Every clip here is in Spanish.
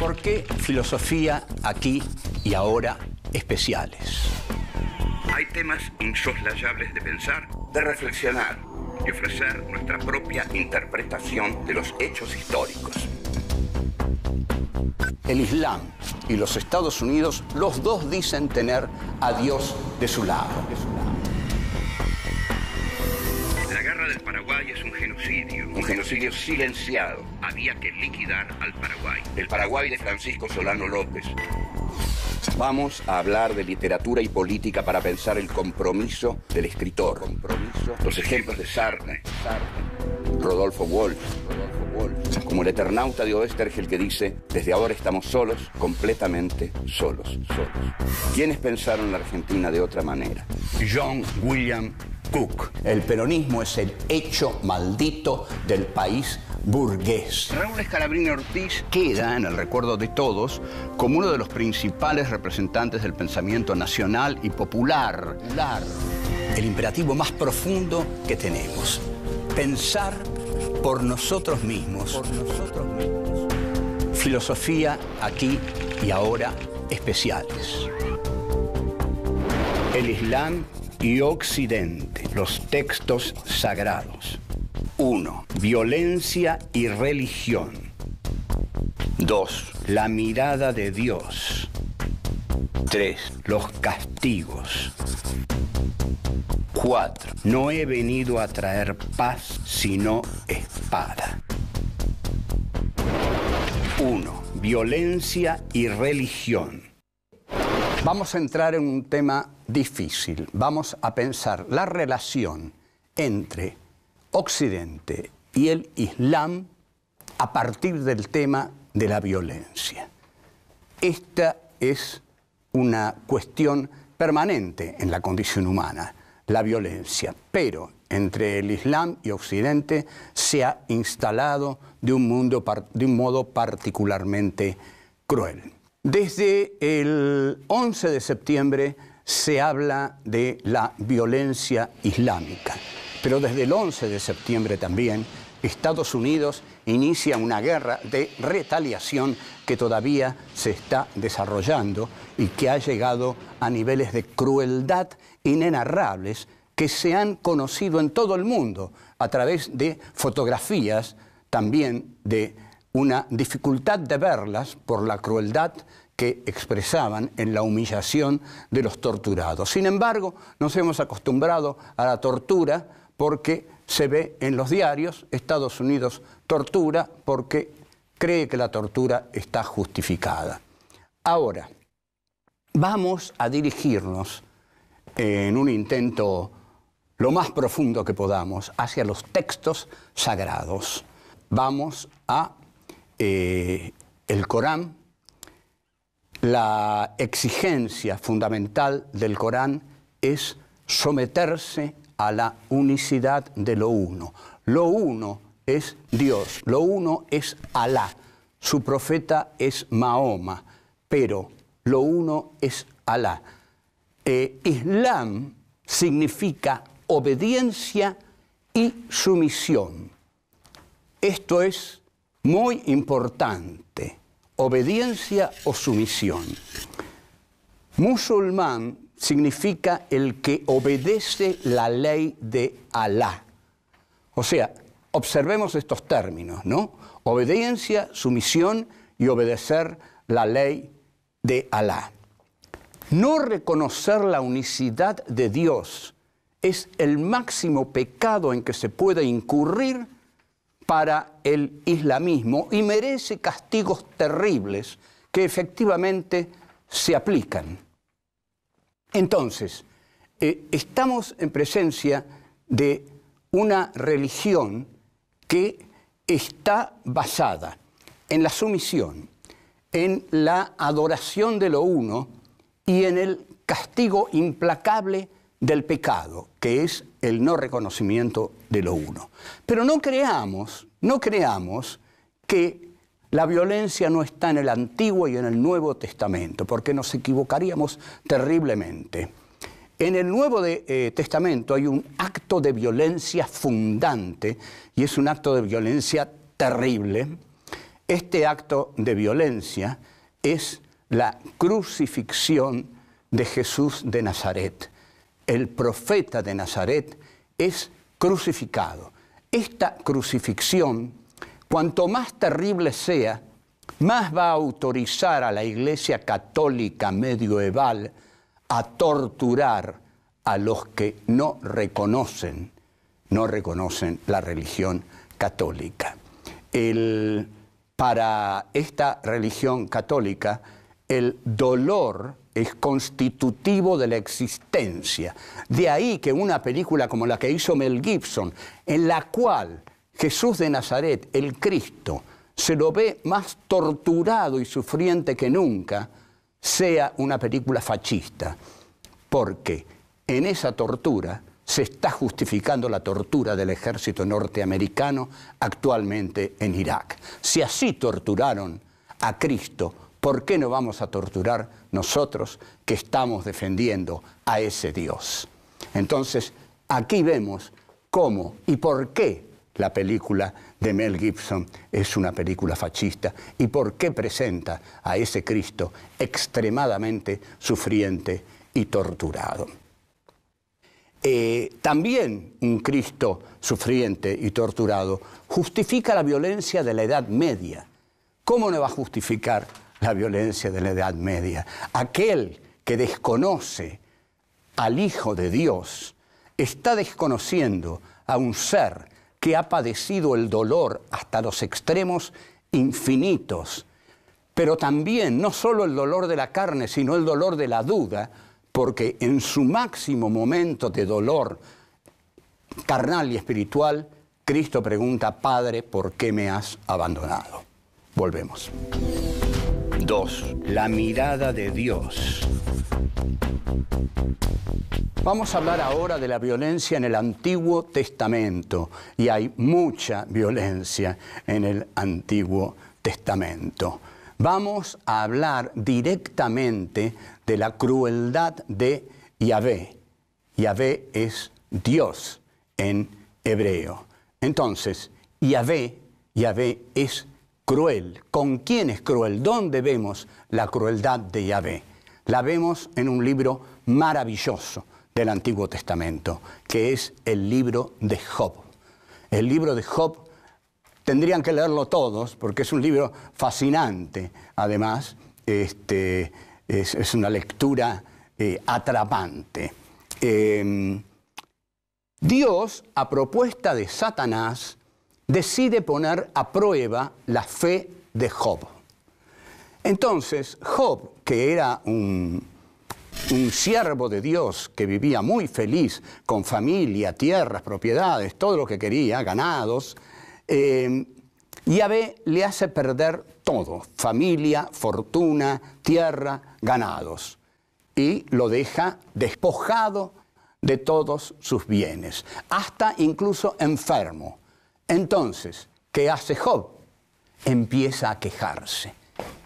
¿Por qué filosofía aquí y ahora especiales? Hay temas insoslayables de pensar, de reflexionar y ofrecer nuestra propia interpretación de los hechos históricos. El Islam y los Estados Unidos, los dos dicen tener a Dios de su lado. Paraguay es un genocidio. Un genocidio silenciado. Había que liquidar al Paraguay. El Paraguay de Francisco Solano López. Vamos a hablar de literatura y política para pensar el compromiso del escritor. Compromiso. Los ejemplos de Sartre. Rodolfo Wolf. Rodolfo Como el eternauta de Oestergel que dice, desde ahora estamos solos, completamente solos, solos. ¿Quiénes pensaron la Argentina de otra manera? John William Cook. El peronismo es el hecho maldito del país burgués. Raúl Escalabrini Ortiz queda en el recuerdo de todos como uno de los principales representantes del pensamiento nacional y popular. El imperativo más profundo que tenemos, pensar por nosotros mismos. Por nosotros mismos. Filosofía aquí y ahora especiales. El Islam y Occidente, los textos sagrados. 1. Violencia y religión. 2. La mirada de Dios. 3. Los castigos. 4. No he venido a traer paz, sino espada. 1. Violencia y religión. Vamos a entrar en un tema difícil. Vamos a pensar la relación entre Occidente y el Islam a partir del tema de la violencia. Esta es una cuestión permanente en la condición humana, la violencia, pero entre el Islam y Occidente se ha instalado de un, modo particularmente cruel. Desde el 11 de septiembre se habla de la violencia islámica, pero desde el 11 de septiembre también Estados Unidos inicia una guerra de retaliación que todavía se está desarrollando y que ha llegado a niveles de crueldad inenarrables que se han conocido en todo el mundo a través de fotografías también de una dificultad de verlas por la crueldad que expresaban en la humillación de los torturados. Sin embargo, nos hemos acostumbrado a la tortura porque se ve en los diarios, Estados Unidos tortura porque cree que la tortura está justificada. Ahora, vamos a dirigirnos en un intento lo más profundo que podamos hacia los textos sagrados. Vamos a eh, el Corán, la exigencia fundamental del Corán es someterse a la unicidad de lo uno. Lo uno es Dios, lo uno es Alá, su profeta es Mahoma, pero lo uno es Alá. Eh, Islam significa obediencia y sumisión. Esto es muy importante, obediencia o sumisión. Musulmán significa el que obedece la ley de Alá. O sea, observemos estos términos, ¿no? Obediencia, sumisión y obedecer la ley de Alá. No reconocer la unicidad de Dios es el máximo pecado en que se puede incurrir para el islamismo y merece castigos terribles que efectivamente se aplican. Entonces, eh, estamos en presencia de una religión que está basada en la sumisión, en la adoración de lo uno y en el castigo implacable del pecado, que es el no reconocimiento de lo uno. Pero no creamos, no creamos que la violencia no está en el Antiguo y en el Nuevo Testamento, porque nos equivocaríamos terriblemente. En el Nuevo eh, Testamento hay un acto de violencia fundante y es un acto de violencia terrible. Este acto de violencia es la crucifixión de Jesús de Nazaret el profeta de Nazaret es crucificado. Esta crucifixión, cuanto más terrible sea, más va a autorizar a la Iglesia católica medioeval a torturar a los que no reconocen, no reconocen la religión católica. para esta religión católica, el dolor es constitutivo de la existencia. De ahí que una película como la que hizo Mel Gibson, en la cual Jesús de Nazaret, el Cristo, se lo ve más torturado y sufriente que nunca, sea una película fascista, porque en esa tortura se está justificando la tortura del ejército norteamericano actualmente en Irak. Si así torturaron a Cristo, ¿por qué no vamos a torturar nosotros que estamos defendiendo a ese Dios. Entonces, aquí vemos cómo y por qué la película de Mel Gibson es una película fascista y por qué presenta a ese Cristo extremadamente sufriente y torturado. Eh, también un Cristo sufriente y torturado justifica la violencia de la Edad Media. ¿Cómo no va a justificar la violencia de la Edad Media. Aquel que desconoce al Hijo de Dios está desconociendo a un ser que ha padecido el dolor hasta los extremos infinitos, pero también no solo el dolor de la carne, sino el dolor de la duda, porque en su máximo momento de dolor carnal y espiritual, Cristo pregunta, Padre, ¿por qué me has abandonado? Volvemos. 2. La mirada de Dios. Vamos a hablar ahora de la violencia en el Antiguo Testamento. Y hay mucha violencia en el Antiguo Testamento. Vamos a hablar directamente de la crueldad de Yahvé. Yahvé es Dios en hebreo. Entonces, Yahvé, Yahvé es cruel. ¿Con quién es cruel? ¿Dónde vemos la crueldad de Yahvé? La vemos en un libro maravilloso del Antiguo Testamento, que es el libro de Job. El libro de Job tendrían que leerlo todos, porque es un libro fascinante, además, este, es, una lectura eh, atrapante. Em, Dios, a propuesta de Satanás, decide poner a prueba la fe de Job. Entonces, Job, que era un, siervo de Dios que vivía muy feliz, con familia, tierras, propiedades, todo lo que quería, ganados, eh, Yahvé le hace perder todo, familia, fortuna, tierra, ganados, y lo deja despojado de todos sus bienes, hasta incluso enfermo. Entonces, ¿qué hace Job? Empieza a quejarse.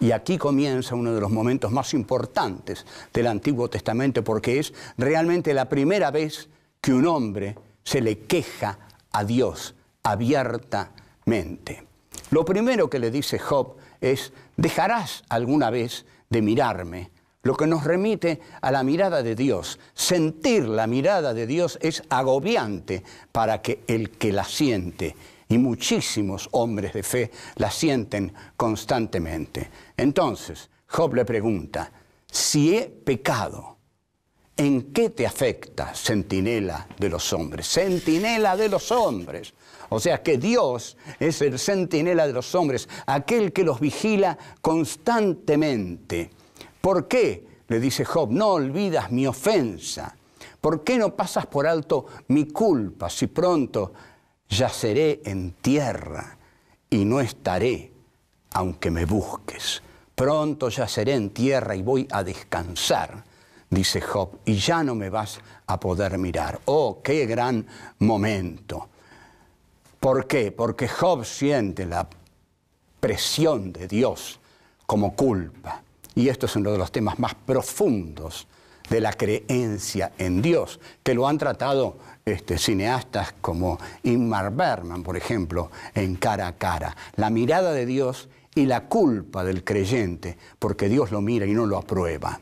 Y aquí comienza uno de los momentos más importantes del Antiguo Testamento porque es realmente la primera vez que un hombre se le queja a Dios abiertamente. Lo primero que le dice Job es, dejarás alguna vez de mirarme, lo que nos remite a la mirada de Dios. Sentir la mirada de Dios es agobiante para que el que la siente y muchísimos hombres de fe la sienten constantemente. Entonces, Job le pregunta, si he pecado, ¿en qué te afecta, centinela de los hombres? Centinela de los hombres. O sea que Dios es el centinela de los hombres, aquel que los vigila constantemente. ¿Por qué? Le dice Job, no olvidas mi ofensa. ¿Por qué no pasas por alto mi culpa si pronto yaceré en tierra y no estaré, aunque me busques. Pronto yaceré en tierra y voy a descansar, dice Job, y ya no me vas a poder mirar. Oh, qué gran momento. ¿Por qué? Porque Job siente la presión de Dios como culpa. Y esto es uno de los temas más profundos de la creencia en Dios, que lo han tratado este, cineastas como Inmar Berman por ejemplo, en Cara a Cara. La mirada de Dios y la culpa del creyente, porque Dios lo mira y no lo aprueba.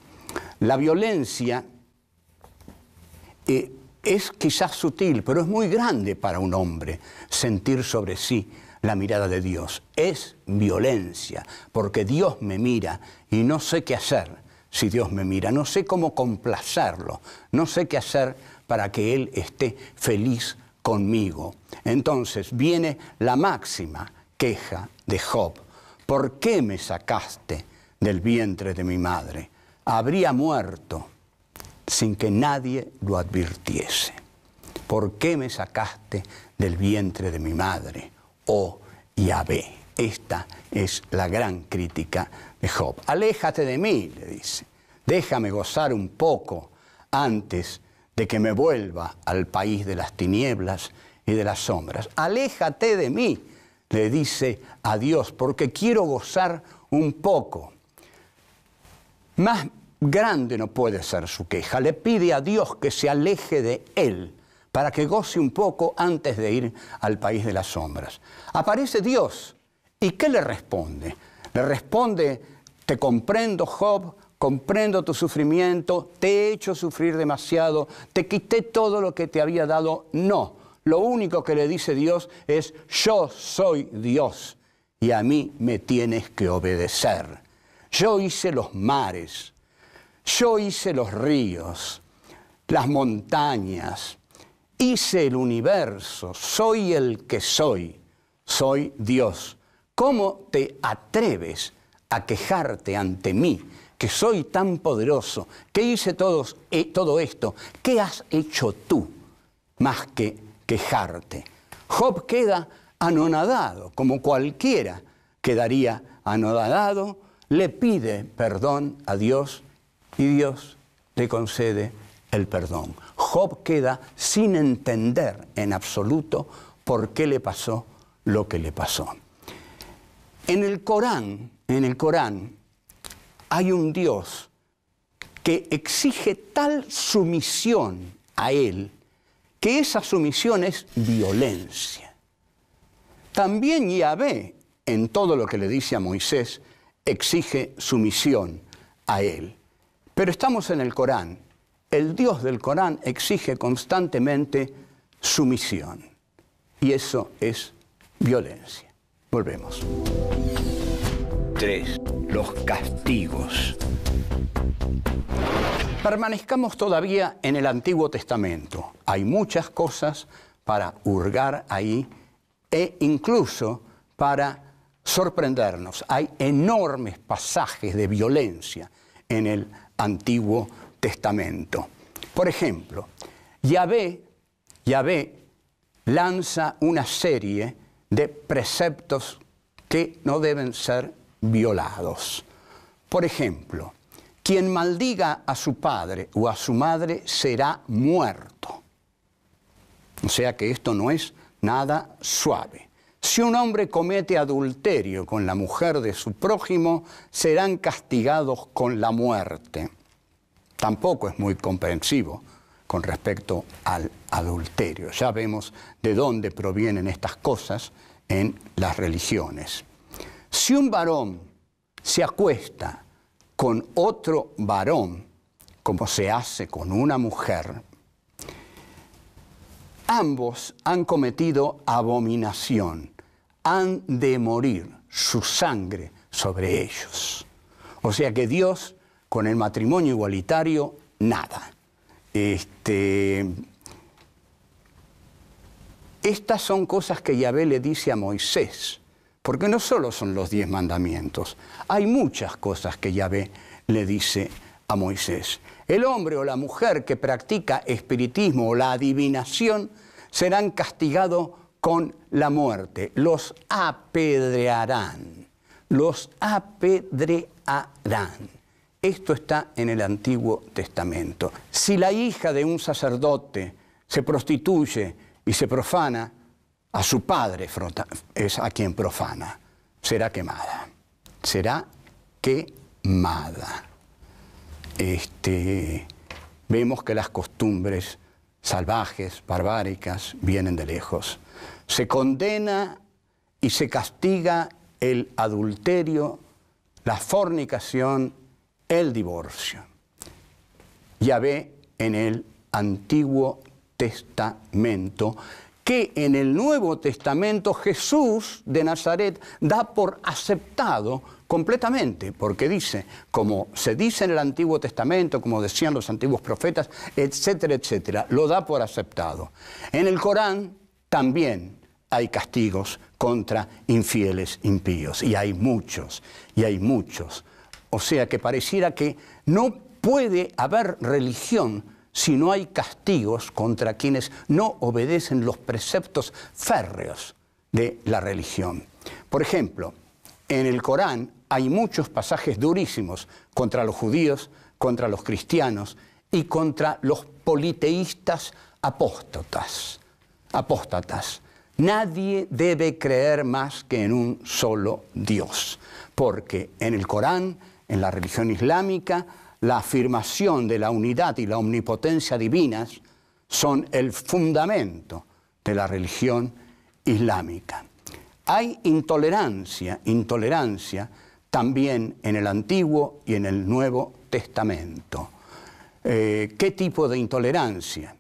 La violencia eh, es quizás sutil, pero es muy grande para un hombre sentir sobre sí la mirada de Dios. Es violencia, porque Dios me mira y no sé qué hacer si Dios me mira. No sé cómo complacerlo, no sé qué hacer para que Él esté feliz conmigo. Entonces viene la máxima queja de Job. ¿Por qué me sacaste del vientre de mi madre? Habría muerto sin que nadie lo advirtiese. ¿Por qué me sacaste del vientre de mi madre? Oh Yahvé. Esta es la gran crítica de Job. Aléjate de mí, le dice. Déjame gozar un poco antes de que me vuelva al país de las tinieblas y de las sombras. Aléjate de mí, le dice a Dios, porque quiero gozar un poco. Más grande no puede ser su queja. Le pide a Dios que se aleje de él para que goce un poco antes de ir al país de las sombras. Aparece Dios ¿Y qué le responde? Le responde, te comprendo, Job, comprendo tu sufrimiento, te he hecho sufrir demasiado, te quité todo lo que te había dado. No, lo único que le dice Dios es, yo soy Dios y a mí me tienes que obedecer. Yo hice los mares, yo hice los ríos, las montañas, hice el universo, soy el que soy, soy Dios ¿Cómo te atreves a quejarte ante mí, que soy tan poderoso, ¿Qué hice todos, eh, todo esto? ¿Qué has hecho tú más que quejarte? Job queda anonadado, como cualquiera quedaría anonadado, le pide perdón a Dios y Dios le concede el perdón. Job queda sin entender en absoluto por qué le pasó lo que le pasó. En el Corán, en el Corán, hay un Dios que exige tal sumisión a Él que esa sumisión es violencia. También Yahvé, en todo lo que le dice a Moisés, exige sumisión a Él. Pero estamos en el Corán. El Dios del Corán exige constantemente sumisión. Y eso es violencia. Volvemos. 3. Los castigos. Permanezcamos todavía en el Antiguo Testamento. Hay muchas cosas para hurgar ahí e incluso para sorprendernos. Hay enormes pasajes de violencia en el Antiguo Testamento. Por ejemplo, Yahvé, Yahvé lanza una serie de preceptos que no deben ser violados. Por ejemplo, quien maldiga a su padre o a su madre será muerto. O sea que esto no es nada suave. Si un hombre comete adulterio con la mujer de su prójimo, serán castigados con la muerte. Tampoco es muy comprensivo con respecto al adulterio. Ya vemos de dónde provienen estas cosas en las religiones. Si un varón se acuesta con otro varón, como se hace con una mujer, ambos han cometido abominación, han de morir su sangre sobre ellos. O sea que Dios con el matrimonio igualitario, nada. Este, estas son cosas que Yahvé le dice a Moisés, porque no solo son los diez mandamientos, hay muchas cosas que Yahvé le dice a Moisés. El hombre o la mujer que practica espiritismo o la adivinación serán castigados con la muerte, los apedrearán, los apedrearán. Esto está en el Antiguo Testamento. Si la hija de un sacerdote se prostituye y se profana, a su padre es a quien profana. Será quemada. Será quemada. Este, vemos que las costumbres salvajes, barbáricas, vienen de lejos. Se condena y se castiga el adulterio, la fornicación el divorcio. ya ve en el Antiguo Testamento, que en el Nuevo Testamento Jesús de Nazaret da por aceptado completamente, porque dice, como se dice en el Antiguo Testamento, como decían los antiguos profetas, etcétera, etcétera, lo da por aceptado. En el Corán también hay castigos contra infieles impíos, y hay muchos, y hay muchos o sea que pareciera que no puede haber religión si no hay castigos contra quienes no obedecen los preceptos férreos de la religión. Por ejemplo, en el Corán hay muchos pasajes durísimos contra los judíos, contra los cristianos y contra los politeístas apóstatas. Apóstatas. Nadie debe creer más que en un solo Dios, porque en el Corán en la religión islámica, la afirmación de la unidad y la omnipotencia divinas son el fundamento de la religión islámica. Hay intolerancia, intolerancia también en el Antiguo y en el Nuevo Testamento. Eh, ¿Qué tipo de intolerancia?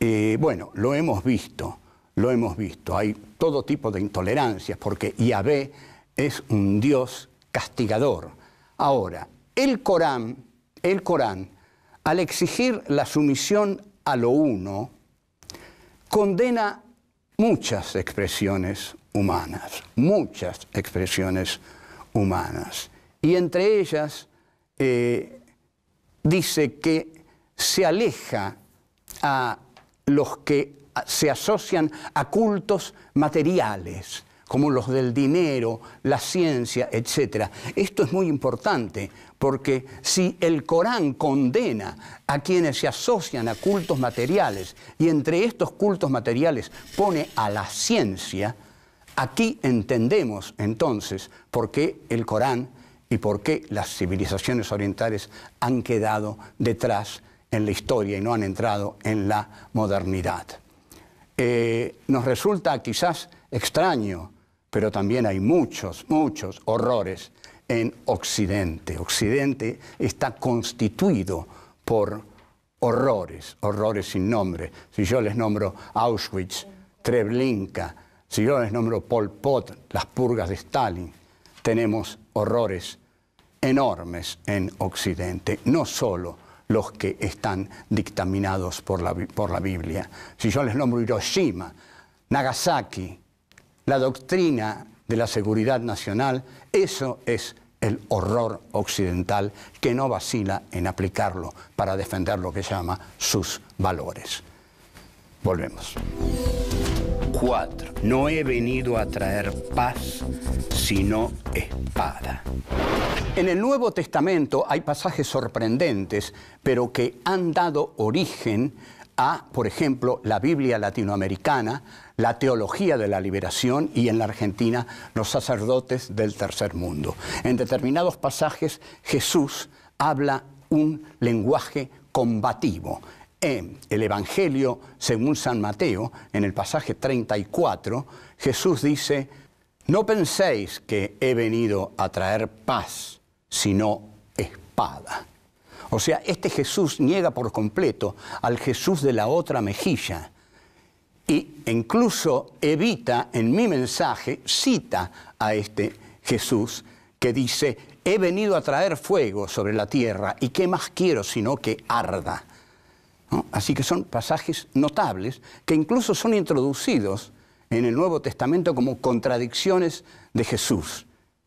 Eh, bueno, lo hemos visto, lo hemos visto. Hay todo tipo de intolerancias porque Yahvé es un Dios castigador Ahora, el Corán, el Corán, al exigir la sumisión a lo uno, condena muchas expresiones humanas, muchas expresiones humanas. Y entre ellas eh, dice que se aleja a los que se asocian a cultos materiales, como los del dinero, la ciencia, etc. Esto es muy importante porque si el Corán condena a quienes se asocian a cultos materiales y entre estos cultos materiales pone a la ciencia, aquí entendemos entonces por qué el Corán y por qué las civilizaciones orientales han quedado detrás en la historia y no han entrado en la modernidad. Eh, nos resulta quizás extraño pero también hay muchos, muchos horrores en Occidente. Occidente está constituido por horrores, horrores sin nombre. Si yo les nombro Auschwitz, Treblinka, si yo les nombro Pol Pot, las purgas de Stalin, tenemos horrores enormes en Occidente, no solo los que están dictaminados por la, por la Biblia. Si yo les nombro Hiroshima, Nagasaki, la doctrina de la seguridad nacional, eso es el horror occidental que no vacila en aplicarlo para defender lo que llama sus valores. Volvemos. 4. No he venido a traer paz, sino espada. En el Nuevo Testamento hay pasajes sorprendentes, pero que han dado origen a, por ejemplo, la Biblia latinoamericana, la teología de la liberación y en la Argentina los sacerdotes del tercer mundo. En determinados pasajes Jesús habla un lenguaje combativo. En el Evangelio, según San Mateo, en el pasaje 34, Jesús dice, no penséis que he venido a traer paz, sino espada. O sea, este Jesús niega por completo al Jesús de la otra mejilla y, incluso evita en mi mensaje, cita a este Jesús que dice, he venido a traer fuego sobre la tierra y qué más quiero sino que arda. Así que son pasajes notables que incluso son introducidos en el Nuevo Testamento como contradicciones de Jesús,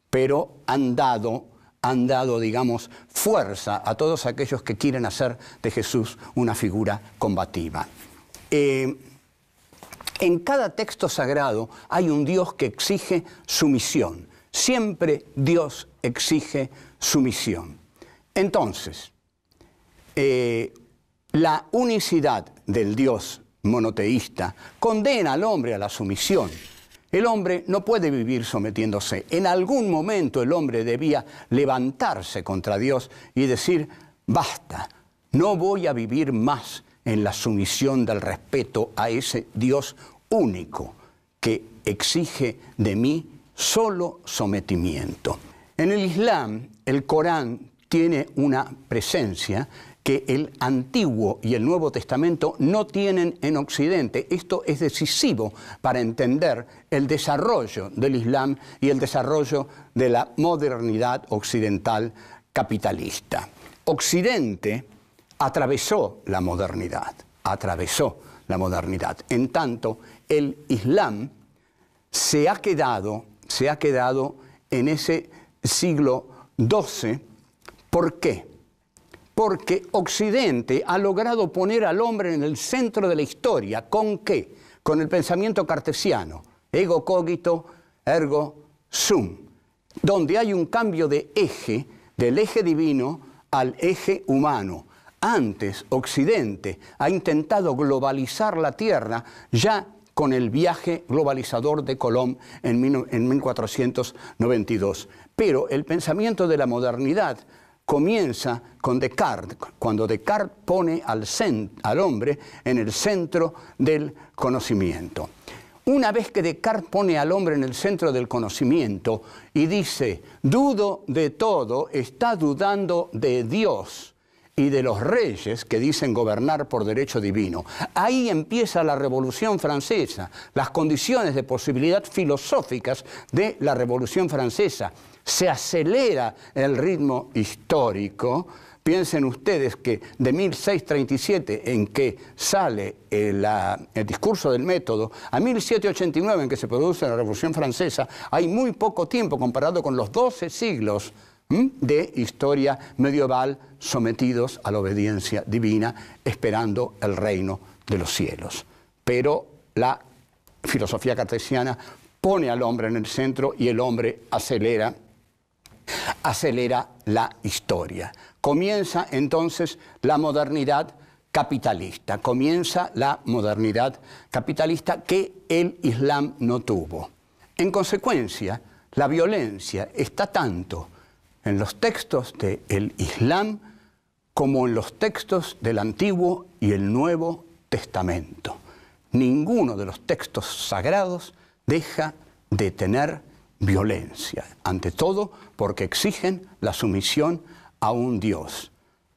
pero han dado, han dado, digamos, fuerza a todos aquellos que quieren hacer de Jesús una figura combativa. Eh, en cada texto sagrado hay un Dios que exige sumisión. Siempre Dios exige sumisión. Entonces, eh, la unicidad del Dios monoteísta condena al hombre a la sumisión. El hombre no puede vivir sometiéndose. En algún momento el hombre debía levantarse contra Dios y decir, basta, no voy a vivir más en la sumisión del respeto a ese Dios único que exige de mí solo sometimiento. En el Islam, el Corán tiene una presencia que el Antiguo y el Nuevo Testamento no tienen en Occidente. Esto es decisivo para entender el desarrollo del Islam y el desarrollo de la modernidad occidental capitalista. Occidente atravesó la modernidad, atravesó la modernidad. En tanto, el Islam se ha quedado, se ha quedado en ese siglo XII. ¿Por qué? Porque Occidente ha logrado poner al hombre en el centro de la historia. ¿Con qué? Con el pensamiento cartesiano. Ego cogito, ergo sum. Donde hay un cambio de eje, del eje divino al eje humano antes, Occidente ha intentado globalizar la Tierra ya con el viaje globalizador de Colón en 1492. Pero el pensamiento de la modernidad comienza con Descartes, cuando Descartes pone al, al, hombre en el centro del conocimiento. Una vez que Descartes pone al hombre en el centro del conocimiento y dice, dudo de todo, está dudando de Dios y de los reyes que dicen gobernar por derecho divino. Ahí empieza la Revolución Francesa, las condiciones de posibilidad filosóficas de la Revolución Francesa. Se acelera el ritmo histórico. Piensen ustedes que de 1637, en que sale el, discurso del método, a 1789, en que se produce la Revolución Francesa, hay muy poco tiempo comparado con los 12 siglos de historia medieval sometidos a la obediencia divina, esperando el reino de los cielos. Pero la filosofía cartesiana pone al hombre en el centro y el hombre acelera, la historia. Comienza entonces la modernidad capitalista, comienza la modernidad capitalista que el Islam no tuvo. En consecuencia, la violencia está tanto en los textos del Islam como en los textos del Antiguo y el Nuevo Testamento. Ninguno de los textos sagrados deja de tener violencia, ante todo porque exigen la sumisión a un Dios.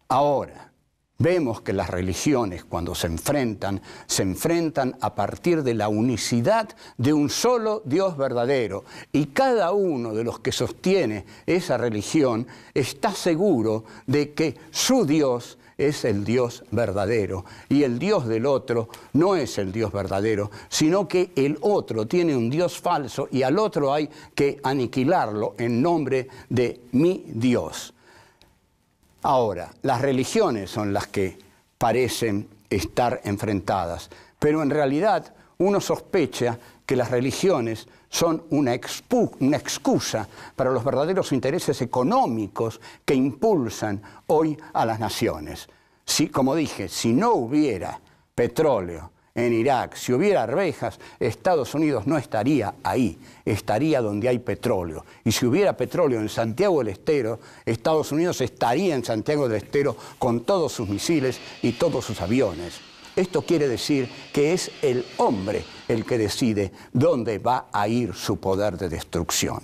Ahora, Vemos que las religiones cuando se enfrentan, se enfrentan a partir de la unicidad de un solo Dios verdadero. Y cada uno de los que sostiene esa religión está seguro de que su Dios es el Dios verdadero y el Dios del otro no es el Dios verdadero, sino que el otro tiene un Dios falso y al otro hay que aniquilarlo en nombre de mi Dios. Ahora, las religiones son las que parecen estar enfrentadas, pero en realidad uno sospecha que las religiones son una, excusa para los verdaderos intereses económicos que impulsan hoy a las naciones. Si, como dije, si no hubiera petróleo en Irak, si hubiera arvejas, Estados Unidos no estaría ahí, estaría donde hay petróleo. Y si hubiera petróleo en Santiago del Estero, Estados Unidos estaría en Santiago del Estero con todos sus misiles y todos sus aviones. Esto quiere decir que es el hombre el que decide dónde va a ir su poder de destrucción.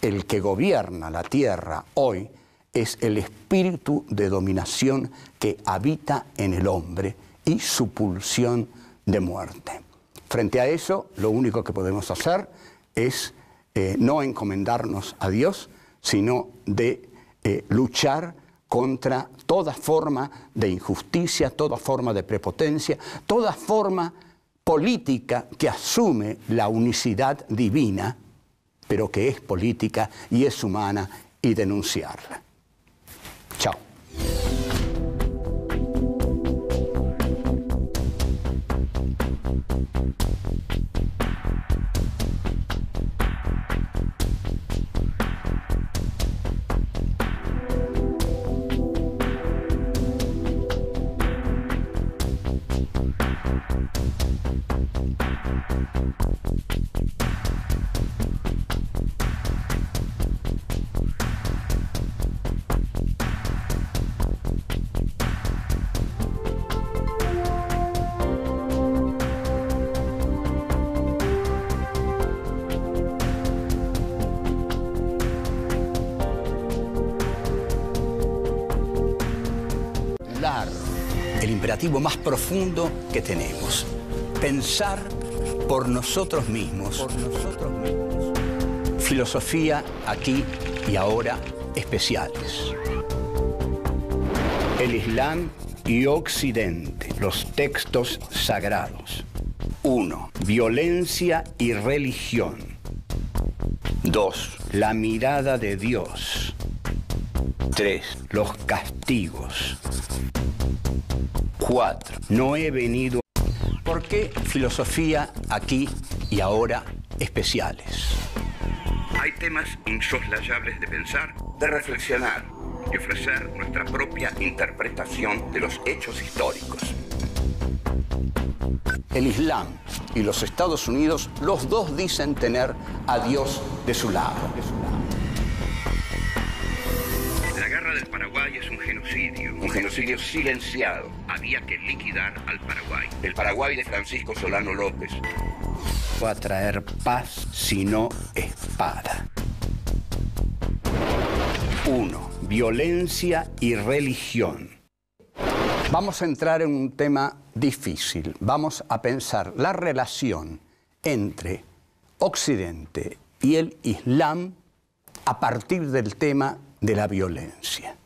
El que gobierna la tierra hoy es el espíritu de dominación que habita en el hombre y su pulsión de muerte. Frente a eso, lo único que podemos hacer es eh, no encomendarnos a Dios, sino de eh, luchar contra toda forma de injusticia, toda forma de prepotencia, toda forma política que asume la unicidad divina, pero que es política y es humana, y denunciarla. Chao. más profundo que tenemos. Pensar por nosotros mismos. Por nosotros mismos. Filosofía aquí y ahora especiales. El Islam y Occidente, los textos sagrados. 1. Violencia y religión. 2. La mirada de Dios. 3. Los castigos. 4. No he venido... ¿Por qué filosofía aquí y ahora especiales? Hay temas insoslayables de pensar, de reflexionar y ofrecer nuestra propia interpretación de los hechos históricos. El Islam y los Estados Unidos, los dos dicen tener a Dios de su lado. El Paraguay es un genocidio. Un genocidio silenciado. Había que liquidar al Paraguay. El Paraguay de Francisco Solano López. fue a traer paz, sino espada. Uno, Violencia y religión. Vamos a entrar en un tema difícil. Vamos a pensar la relación entre Occidente y el Islam a partir del tema de la violencia.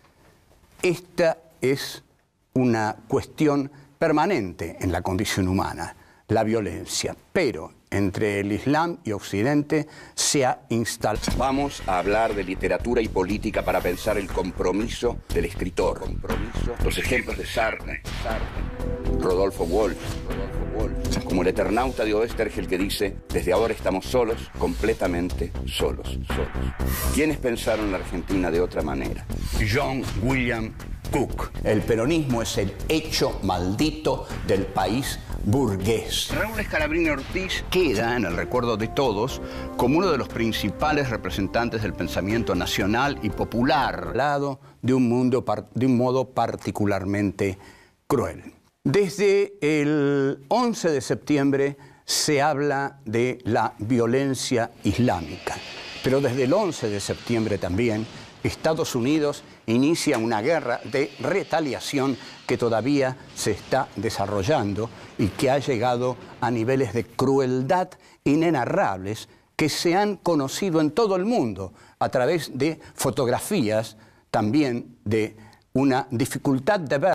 Esta es una cuestión permanente en la condición humana, la violencia, pero entre el Islam y Occidente se ha instalado. Vamos a hablar de literatura y política para pensar el compromiso del escritor. Compromiso. Los ejemplos de Sartre, Rodolfo Wolff, como el eternauta de Oestergel que dice, desde ahora estamos solos, completamente solos, solos. ¿Quiénes pensaron la Argentina de otra manera? John William Cook. El peronismo es el hecho maldito del país burgués. Raúl Escalabrini Ortiz queda en el recuerdo de todos como uno de los principales representantes del pensamiento nacional y popular, lado de un mundo de un modo particularmente cruel. Desde el 11 de septiembre se habla de la violencia islámica, pero desde el 11 de septiembre también Estados Unidos inicia una guerra de retaliación que todavía se está desarrollando y que ha llegado a niveles de crueldad inenarrables que se han conocido en todo el mundo a través de fotografías también de una dificultad de ver.